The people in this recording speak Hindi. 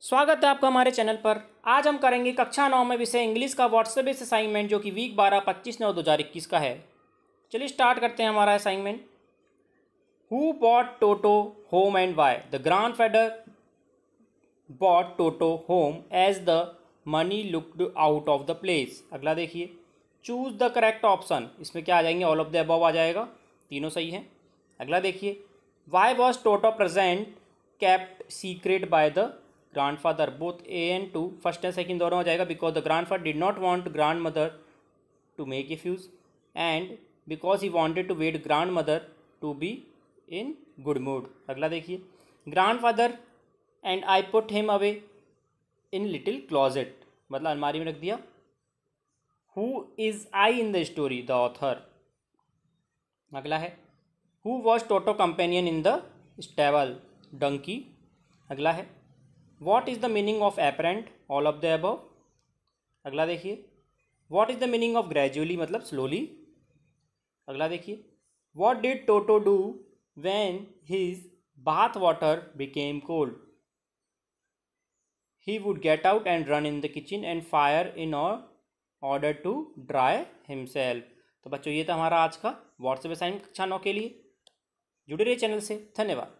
स्वागत है आपका हमारे चैनल पर आज हम करेंगे कक्षा नौ में विषय इंग्लिश का व्हाट्सएप बेस असाइनमेंट जो कि वीक बारह पच्चीस नौ दो हज़ार इक्कीस का है चलिए स्टार्ट करते हैं हमारा assignment who bought Toto home and why the grandfather bought Toto home as the money looked out of the place अगला देखिए चूज द करेक्ट ऑप्शन इसमें क्या आ जाएंगे ऑल ऑफ द अबव आ जाएगा तीनों सही हैं अगला देखिए why was Toto present kept secret by the grandfather both A and two first and second दोनों हो जाएगा because the grandfather did not want grandmother to make a fuss and because he wanted to wait grandmother to be in good mood अगला देखिए grandfather and I put him away in little closet मतलब अलमारी में रख दिया who is I in the story the author अगला है who was Toto companion in the stable donkey अगला है what is the meaning of apparent all of the above अगला देखिए what is the meaning of gradually मतलब स्लोली अगला देखिए what did Toto do when his bath water became cold he would get out and run in the kitchen and fire in और ऑर्डर टू ड्राई हिमसेल्फ तो बच्चों ये था हमारा आज का व्हाट्सएप असाइनमेंट कक्षा नौ के लिए जुड़े रहिए चैनल से धन्यवाद